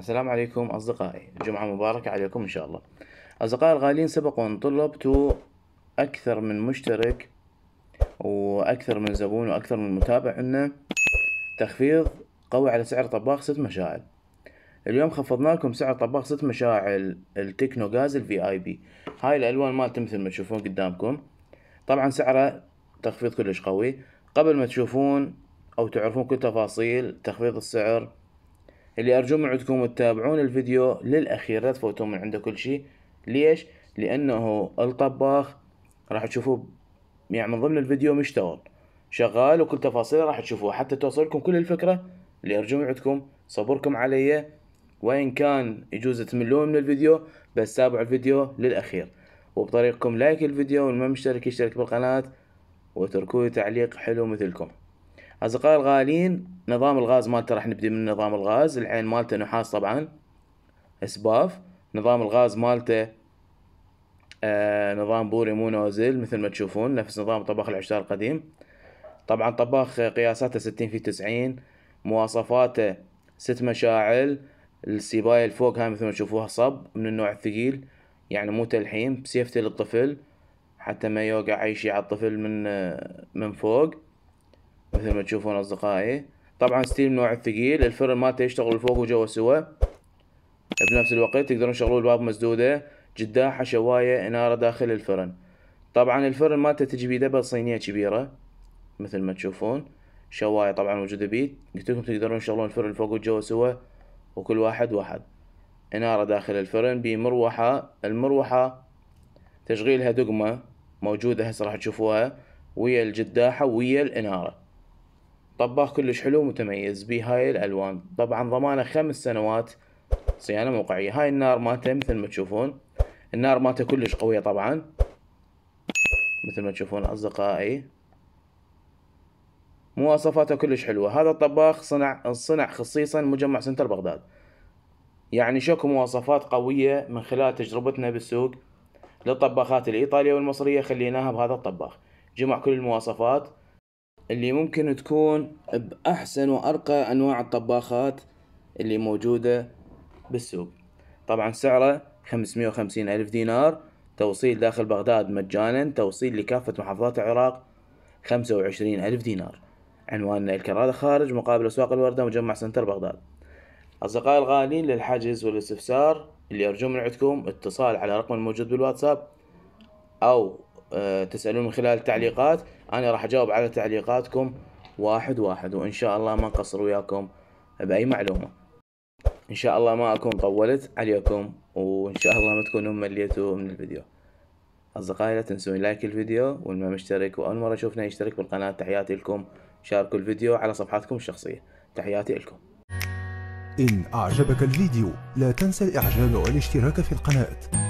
السلام عليكم أصدقائي جمعة مباركة عليكم إن شاء الله أصدقائي الغالين سبق وأن طلبت أكثر من مشترك وأكثر من زبون وأكثر من متابع أنه تخفيض قوي على سعر طباخ ست مشاعل اليوم خفضنا لكم سعر طباخ ست مشاعل التكنو غاز الفي اي بي هاي الالوان مالته مثل ما تشوفون قدامكم طبعا سعره تخفيض كلش قوي قبل ما تشوفون او تعرفون كل تفاصيل تخفيض السعر اللي ارجو عندكم تتابعون الفيديو للاخير لا تفوتون من عنده كل شيء ليش لانه الطباخ راح تشوفوه يعني من ضمن الفيديو مشتغل شغال وكل تفاصيله راح تشوفوها حتى توصلكم كل الفكره اللي ارجو عندكم صبركم علي وان كان يجوز تملون من الفيديو بس تابعوا الفيديو للاخير وبطريقكم لايك الفيديو والما مشترك يشترك بالقناه وتركوا تعليق حلو مثلكم أصدقائي الغالين نظام الغاز مالته راح نبدي من نظام الغاز العين مالته نحاس طبعا اسباف نظام الغاز مالته آه نظام بوري مو نوزل مثل ما تشوفون نفس نظام طباخ العشتار القديم طبعا طباخ قياساته ستين في تسعين مواصفاته ست مشاعل السيباية الفوق هاي مثل ما تشوفوها صب من النوع الثقيل يعني مو تلحيم بسيفتي للطفل حتى ما يوقع اي شي على الطفل من آه، من فوق مثل ما تشوفون اصدقائي طبعا ستيل من نوع الثقيل الفرن مالته يشتغل فوق وجوا سوا بنفس الوقت تقدرون تشغلون الباب مسدودة جداحة شواية انارة داخل الفرن طبعا الفرن مالته تجي بيه دبل صينية كبيرة مثل ما تشوفون شواية طبعا موجودة بيه قلت لكم تقدرون تشغلون الفرن فوق وجوا سوا وكل واحد واحد انارة داخل الفرن بمروحة المروحة تشغيلها دقمة موجودة هسه راح تشوفوها ويا الجداحة ويا الانارة طباخ كلش حلو متميز بهاي الالوان طبعا ضمانه خمس سنوات صيانه موقعيه هاي النار مالته مثل ما تشوفون النار مالته كلش قويه طبعا مثل ما تشوفون اصدقائي مواصفاته كلش حلوه هذا الطباخ صنع صنع خصيصا مجمع سنتر بغداد يعني شكو مواصفات قويه من خلال تجربتنا بالسوق للطباخات الايطاليه والمصريه خليناها بهذا الطباخ جمع كل المواصفات اللي ممكن تكون بأحسن وأرقى أنواع الطباخات اللي موجودة بالسوق طبعا سعره خمسمية وخمسين ألف دينار توصيل داخل بغداد مجانا توصيل لكافة محافظات العراق خمسة وعشرين ألف دينار عنواننا الكرادة خارج مقابل أسواق الوردة مجمع سنتر بغداد أصدقائي الغالين للحجز والاستفسار اللي أرجو من عندكم اتصال على الرقم الموجود بالواتساب أو آه، تسألون من خلال التعليقات أنا راح أجاوب على تعليقاتكم واحد واحد وإن شاء الله ما نقصر وياكم بأي معلومة إن شاء الله ما أكون طولت عليكم وإن شاء الله ما تكونوا مليتوا من الفيديو أصدقائي لا تنسون لايك الفيديو والما مشترك وأول مرة شوفنا يشترك بالقناة تحياتي لكم شاركوا الفيديو على صفحاتكم الشخصية تحياتي لكم إن أعجبك الفيديو لا تنسى الإعجاب والاشتراك في القناة